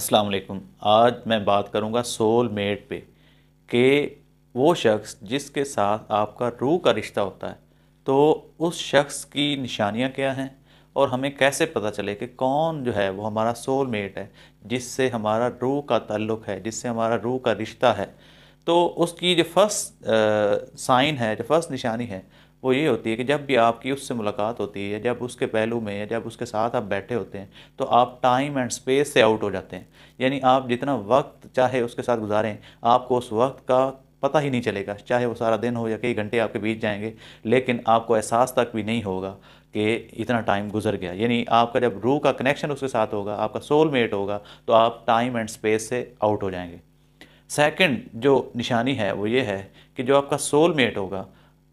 अस्सलाम वालेकुम आज मैं बात करूंगा सोल मेट पे कि वो शख्स जिसके साथ आपका रूह का रिश्ता होता है तो उस शख्स की निशानियां क्या हैं और हमें कैसे पता चले कि कौन जो है वो हमारा सोल मेट है जिससे हमारा रूह का ताल्लुक़ है जिससे हमारा रूह का रिश्ता है तो उसकी जो फर्स्ट साइन है जो फर्स्ट निशानी है वो ये होती है कि जब भी आपकी उससे मुलाकात होती है जब उसके पहलू में या जब उसके साथ आप बैठे होते हैं तो आप टाइम एंड स्पेस से आउट हो जाते हैं यानी आप जितना वक्त चाहे उसके साथ गुजारें आपको उस वक्त का पता ही नहीं चलेगा चाहे वो सारा दिन हो या कई घंटे आपके बीच जाएंगे लेकिन आपको एहसास तक भी नहीं होगा कि इतना टाइम गुजर गया यानी आपका जब रूह का कनेक्शन उसके साथ होगा आपका सोलमेट होगा तो आप टाइम एंड स्पेस से आउट हो जाएंगे सेकंड जो निशानी है वो ये है कि जो आपका सोलमेट होगा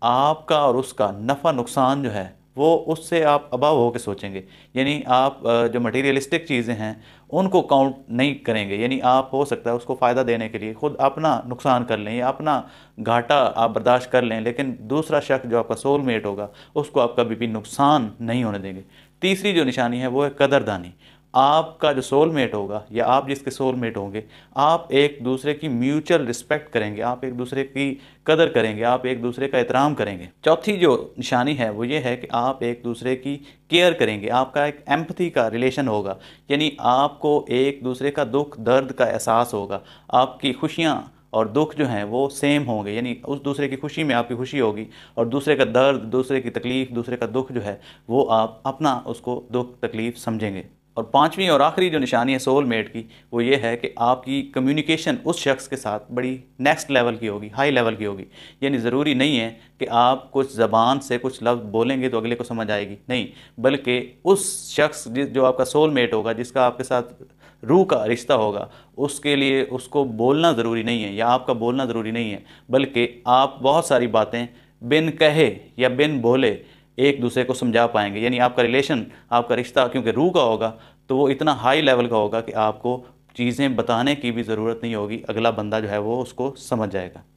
आपका और उसका नफ़ा नुकसान जो है वो उससे आप अबाव होकर सोचेंगे यानी आप जो मटेरियलिस्टिक चीज़ें हैं उनको काउंट नहीं करेंगे यानी आप हो सकता है उसको फ़ायदा देने के लिए खुद अपना नुकसान कर लें या अपना घाटा आप बर्दाश्त कर लें लेकिन दूसरा शख्स जो आपका सोलमेट होगा उसको आप कभी भी नुकसान नहीं होने देंगे तीसरी जो निशानी है वो है कदरदानी आपका जो सोलमेट होगा या आप जिसके सोलमेट होंगे आप एक दूसरे की म्यूचुअल रिस्पेक्ट करेंगे आप एक दूसरे की कदर करेंगे आप एक दूसरे का एहतराम करेंगे चौथी जो निशानी है वो ये है कि आप एक दूसरे की केयर करेंगे आपका एक एम्पथी का रिलेशन होगा यानी आपको एक दूसरे का दुख दर्द का एहसास होगा आपकी खुशियाँ और दुख जो हैं वो सेम होंगे यानी उस दूसरे की खुशी में आपकी खुशी होगी और दूसरे का दर्द दूसरे की तकलीफ़ दूसरे का दुख जो है वो आप अपना उसको दुख तकलीफ़ समझेंगे और पांचवी और आखिरी जो निशानी है सोल मेट की वो ये है कि आपकी कम्युनिकेशन उस शख्स के साथ बड़ी नेक्स्ट लेवल की होगी हाई लेवल की होगी यानी ज़रूरी नहीं है कि आप कुछ ज़बान से कुछ लफ्ज़ बोलेंगे तो अगले को समझ आएगी नहीं बल्कि उस शख्स जो आपका सोल मेट होगा जिसका आपके साथ रूह का रिश्ता होगा उसके लिए उसको बोलना ज़रूरी नहीं है या आपका बोलना ज़रूरी नहीं है बल्कि आप बहुत सारी बातें बिन कहे या बिन बोले एक दूसरे को समझा पाएंगे यानी आपका रिलेशन आपका रिश्ता क्योंकि रूह का होगा तो वो इतना हाई लेवल का होगा कि आपको चीज़ें बताने की भी ज़रूरत नहीं होगी अगला बंदा जो है वो उसको समझ जाएगा